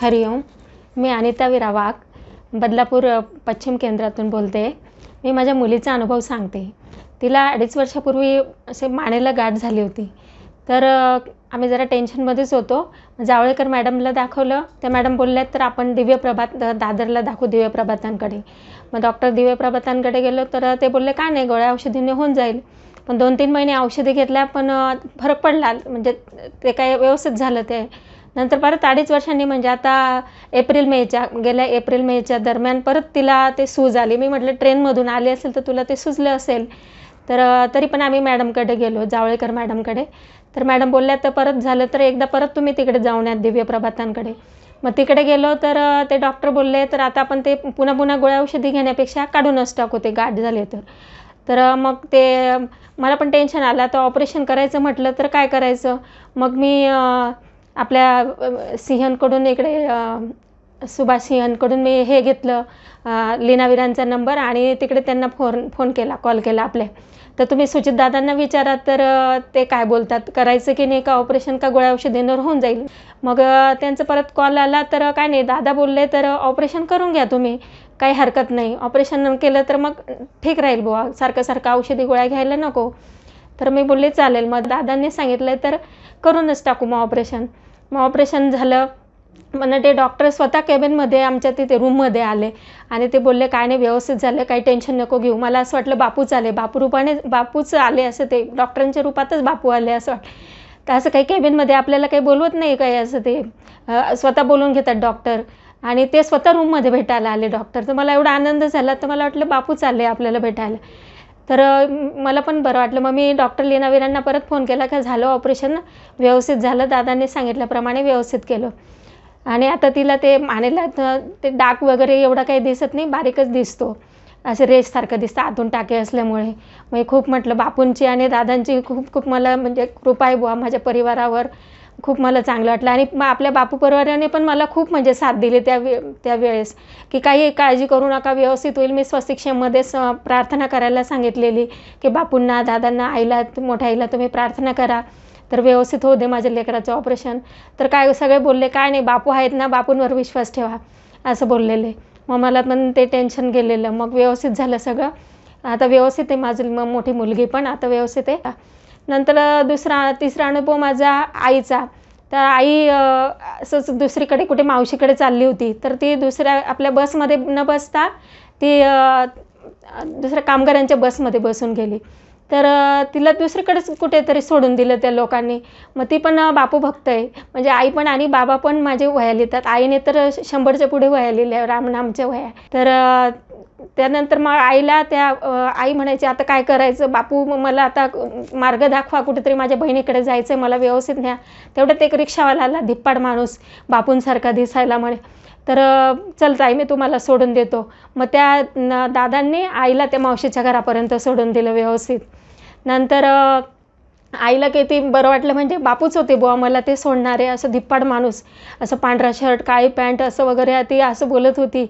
हरिओम मी अनिता विरावाक बदलापूर पश्चिम केंद्रातून बोलते मी माझ्या मुलीचा अनुभव सांगते तिला अडीच वर्षापूर्वी असे मानेला गाठ झाली होती तर आम्ही जरा टेन्शनमध्येच होतो जावळेकर मॅडमला दाखवलं त्या मॅडम बोलल्या तर आपण दिव्य प्रभात दादरला दाखवू दिव्य मग डॉक्टर दिव्य गेलो तर ते बोलले काय नाही गोळ्या औषधीने होऊन जाईल पण दोन तीन महिने औषधी घेतल्या पण फरक पडला म्हणजे ते काय व्यवस्थित झालं ते नंतर परत अडीच वर्षांनी म्हणजे आता एप्रिल मेच्या गेल्या एप्रिल मेच्या दरम्यान परत तिला ते सूज आली मी म्हटलं ट्रेनमधून आले असेल तर तुला ते सुजलं असेल तर तरी पण आम्ही मॅडमकडे गेलो जावळेकर मॅडमकडे तर मॅडम बोलल्या तर परत झालं तर एकदा परत तुम्ही तिकडे जाऊन या दिव्य प्रभातांकडे मग तिकडे गेलो तर ते डॉक्टर बोलले तर आता आपण ते पुन्हा पुन्हा गोळ्या औषधी घेण्यापेक्षा काढूनच टाकू ते गाठ झाले तर तर मग ते मला पण टेन्शन आलं आता ऑपरेशन करायचं म्हटलं तर काय करायचं मग मी आपल्या सिंहनकडून इकडे सुभाष सिंहनकडून मी हे घेतलं लीनावीरांचा नंबर आणि तिकडे त्यांना फोन फोन केला कॉल केला आपले तर तुम्ही सुचित दादांना विचारा तर ते काय बोलतात करायचं की नाही का ऑपरेशन का गोळ्या देणार होऊन जाईल मग त्यांचं परत कॉल आला तर काय नाही दादा बोलले तर ऑपरेशन करून घ्या तुम्ही काही हरकत नाही ऑपरेशन केलं तर मग ठीक राहील बुवा सारखं सारखं औषधी गोळ्या घ्यायला नको तर मी बोलले चालेल मग दादांनी सांगितलं तर करूनच टाकू मग ऑपरेशन मग ऑपरेशन झालं म्हणजे ते डॉक्टर स्वतः केबिनमध्ये आमच्या तिथे रूममध्ये आले आणि ते बोलले काय नाही व्यवस्थित झालं काही टेन्शन नको घेऊ मला असं वाटलं बापूच आले बापू रूपाने बापूच आले असं ते डॉक्टरांच्या रूपातच बापू आले असं वाटलं तर असं काही केबिनमध्ये आपल्याला काही बोलवत नाही काही असं ते स्वतः बोलून घेतात डॉक्टर आणि ते स्वतः रूममध्ये भेटायला आले डॉक्टर तर मला एवढा आनंद झाला तर मला वाटलं बापूच आले आपल्याला भेटायला तर मला पण बरं वाटलं मग मी डॉक्टर लीना परत फोन केला का झालं ऑपरेशन व्यवस्थित झालं दादाने सांगितल्याप्रमाणे व्यवस्थित केलं आणि आता तिला ते मानेला ते डाक वगैरे एवढा काही दिसत नाही बारीकच दिसतो असे रेससारखं दिसतं आतून टाके असल्यामुळे मग खूप म्हटलं बापूंची आणि दादांची खूप खूप मला म्हणजे कृपा आहे बुवा माझ्या परिवारावर खूप मला चांगलं वाटलं आणि मग आपल्या बापू परिवाराने पण मला खूप म्हणजे साथ दिली त्या वे त्या वेळेस की काही काळजी करू नका व्यवस्थित होईल मी स्वशिक्षेमध्ये स प्रार्थना करायला सांगितलेली की बापूंना दादांना आईला मोठ्या आईला तुम्ही प्रार्थना करा तर व्यवस्थित होऊ दे माझ्या लेकराचं ऑपरेशन तर काय सगळे बोलले काय नाही बापू आहेत ना बापूंवर विश्वास ठेवा असं बोललेले मग मला पण ते टेन्शन गेलेलं मग व्यवस्थित झालं सगळं आता व्यवस्थित आहे माझी मग मोठी मुलगी पण आता व्यवस्थित आहे नंतर दुसरा तिसरा अनुभव माझा आईचा तर आई असंच दुसरीकडे कुठे मावशीकडे चालली होती तर ती दुसऱ्या आपल्या बसमध्ये न बसता ती दुसऱ्या कामगारांच्या बसमध्ये बसून गेली तर तिला दुसरीकडेच कुठेतरी सोडून दिलं त्या लोकांनी मग ती पण बापू भक्त आहे म्हणजे आई पण आणि बाबा पण माझे वह्या लिहितात आईने तर शंभरच्या पुढे वह्या लिहिल्या रामनामच्या वह्या तर त्यानंतर मग आईला त्या आई म्हणायची आता काय करायचं बापू मला आता मार्ग दाखवा कुठेतरी माझ्या बहिणीकडे जायचं आहे मला व्यवस्थित न्या तेवढ्यात एक रिक्षावाला धिप्पाड माणूस बापूंसारखा दिसायला म्हणे तर चल ताई मी तुम्हाला सोडून देतो मग त्या दादांनी आईला त्या मावशीच्या घरापर्यंत सोडून दिलं व्यवस्थित नंतर आईला किती बरं वाटलं म्हणजे बापूच होते बुवा मला ते सोडणारे असं धिप्पाड माणूस असं पांढरा शर्ट काळी पॅन्ट असं वगैरे ती असं बोलत होती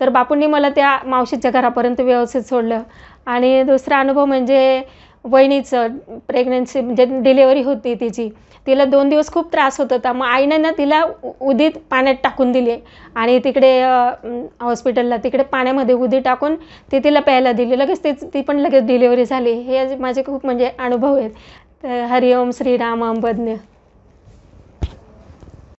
तर बापूंनी मला त्या मावशीच्या घरापर्यंत व्यवस्थित सोडलं आणि दुसरा अनुभव म्हणजे वहिनीचं प्रेग्नन्सी म्हणजे डिलेवरी होती तिची तिला दोन दिवस खूप त्रास होत होता मग आईने ना तिला उदीत पाण्यात टाकून दिले आणि तिकडे हॉस्पिटलला तिकडे पाण्यामध्ये उदी टाकून ती तिला प्यायला दिली लगेच ती ती पण लगेच डिलेवरी झाली हे माझे खूप म्हणजे अनुभव आहेत ഹരിയോം ശ്രീരാമാം പത്നി